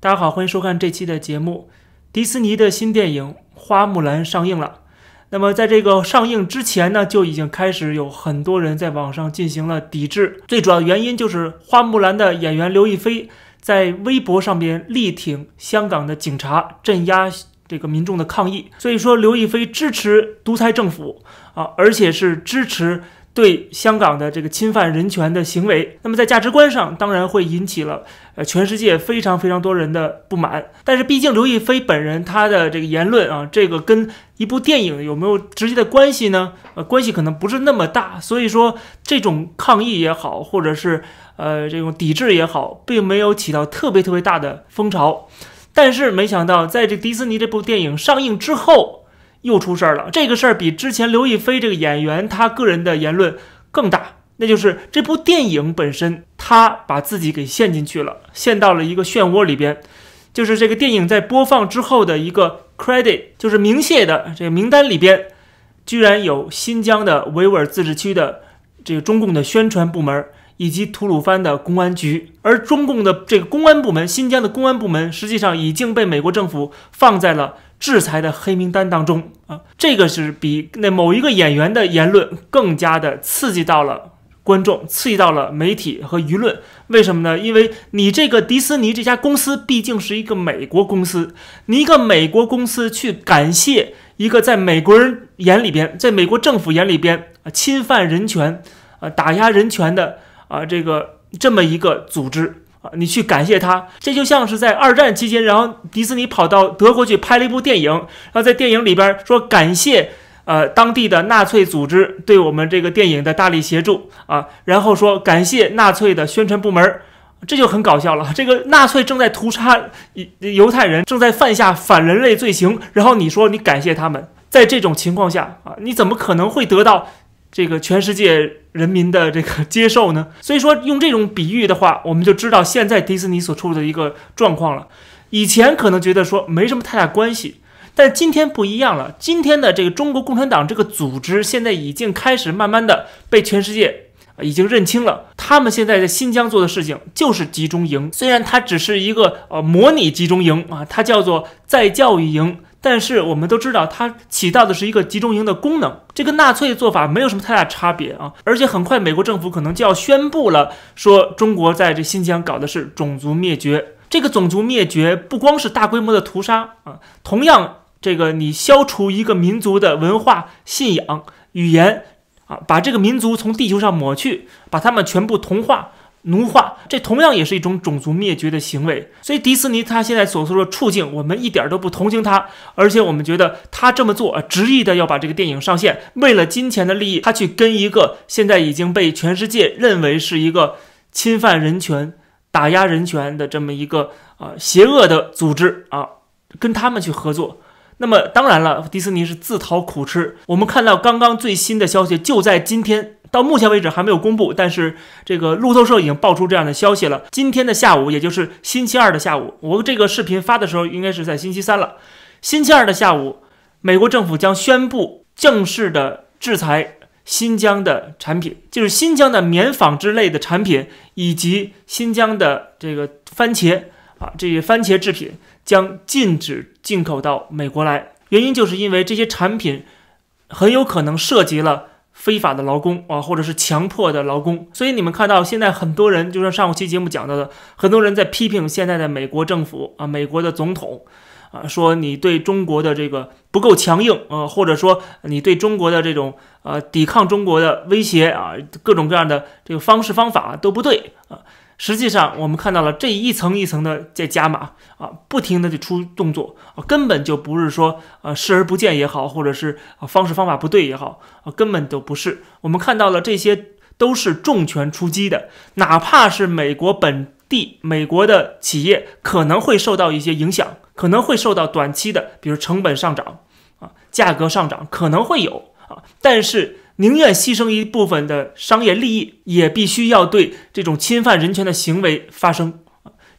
大家好，欢迎收看这期的节目。迪士尼的新电影《花木兰》上映了，那么在这个上映之前呢，就已经开始有很多人在网上进行了抵制。最主要原因就是花木兰的演员刘亦菲在微博上边力挺香港的警察镇压这个民众的抗议，所以说刘亦菲支持独裁政府啊，而且是支持。对香港的这个侵犯人权的行为，那么在价值观上当然会引起了呃全世界非常非常多人的不满。但是毕竟刘亦菲本人她的这个言论啊，这个跟一部电影有没有直接的关系呢？呃，关系可能不是那么大。所以说这种抗议也好，或者是呃这种抵制也好，并没有起到特别特别大的风潮。但是没想到，在这迪士尼这部电影上映之后。又出事儿了。这个事儿比之前刘亦菲这个演员他个人的言论更大，那就是这部电影本身，他把自己给陷进去了，陷到了一个漩涡里边。就是这个电影在播放之后的一个 credit，就是明谢的这个名单里边，居然有新疆的维吾尔自治区的这个中共的宣传部门以及吐鲁番的公安局。而中共的这个公安部门，新疆的公安部门，实际上已经被美国政府放在了。制裁的黑名单当中啊，这个是比那某一个演员的言论更加的刺激到了观众，刺激到了媒体和舆论。为什么呢？因为你这个迪斯尼这家公司毕竟是一个美国公司，你一个美国公司去感谢一个在美国人眼里边，在美国政府眼里边啊侵犯人权啊打压人权的啊这个这么一个组织。啊，你去感谢他，这就像是在二战期间，然后迪士尼跑到德国去拍了一部电影，然后在电影里边说感谢呃当地的纳粹组织对我们这个电影的大力协助啊，然后说感谢纳粹的宣传部门，这就很搞笑了。这个纳粹正在屠杀犹犹太人，正在犯下反人类罪行，然后你说你感谢他们，在这种情况下啊，你怎么可能会得到这个全世界？人民的这个接受呢？所以说用这种比喻的话，我们就知道现在迪士尼所处的一个状况了。以前可能觉得说没什么太大关系，但今天不一样了。今天的这个中国共产党这个组织，现在已经开始慢慢的被全世界已经认清了。他们现在在新疆做的事情就是集中营，虽然它只是一个呃模拟集中营啊，它叫做在教育营。但是我们都知道，它起到的是一个集中营的功能，这跟纳粹做法没有什么太大差别啊！而且很快，美国政府可能就要宣布了，说中国在这新疆搞的是种族灭绝。这个种族灭绝不光是大规模的屠杀啊，同样，这个你消除一个民族的文化、信仰、语言啊，把这个民族从地球上抹去，把他们全部同化。奴化，这同样也是一种种族灭绝的行为。所以，迪士尼他现在所说的处境，我们一点儿都不同情他。而且，我们觉得他这么做，执意的要把这个电影上线，为了金钱的利益，他去跟一个现在已经被全世界认为是一个侵犯人权、打压人权的这么一个啊邪恶的组织啊，跟他们去合作。那么，当然了，迪士尼是自讨苦吃。我们看到刚刚最新的消息，就在今天。到目前为止还没有公布，但是这个路透社已经爆出这样的消息了。今天的下午，也就是星期二的下午，我这个视频发的时候应该是在星期三了。星期二的下午，美国政府将宣布正式的制裁新疆的产品，就是新疆的棉纺织类的产品以及新疆的这个番茄啊，这些番茄制品将禁止进口到美国来。原因就是因为这些产品很有可能涉及了。非法的劳工啊，或者是强迫的劳工，所以你们看到现在很多人，就像上期节目讲到的，很多人在批评现在的美国政府啊，美国的总统啊，说你对中国的这个不够强硬啊，或者说你对中国的这种呃抵抗中国的威胁啊，各种各样的这个方式方法都不对啊。实际上，我们看到了这一层一层的在加码啊，不停的就出动作，根本就不是说呃视而不见也好，或者是啊方式方法不对也好啊，根本就不是。我们看到了这些都是重拳出击的，哪怕是美国本地美国的企业可能会受到一些影响，可能会受到短期的，比如成本上涨啊，价格上涨可能会有啊，但是。宁愿牺牲一部分的商业利益，也必须要对这种侵犯人权的行为发声。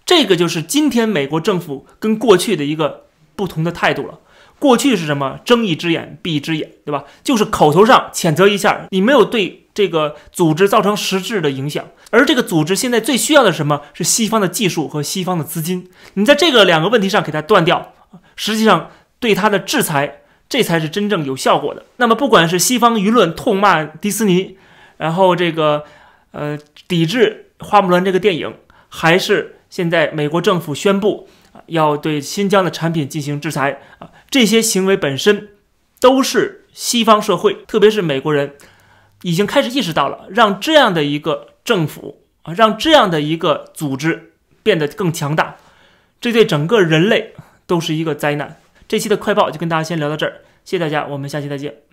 这个就是今天美国政府跟过去的一个不同的态度了。过去是什么？睁一只眼闭一只眼，对吧？就是口头上谴责一下，你没有对这个组织造成实质的影响。而这个组织现在最需要的是什么？是西方的技术和西方的资金。你在这个两个问题上给它断掉，实际上对它的制裁。这才是真正有效果的。那么，不管是西方舆论痛骂迪斯尼，然后这个呃抵制《花木兰》这个电影，还是现在美国政府宣布要对新疆的产品进行制裁啊，这些行为本身都是西方社会，特别是美国人已经开始意识到了，让这样的一个政府啊，让这样的一个组织变得更强大，这对整个人类都是一个灾难。这期的快报就跟大家先聊到这儿，谢谢大家，我们下期再见。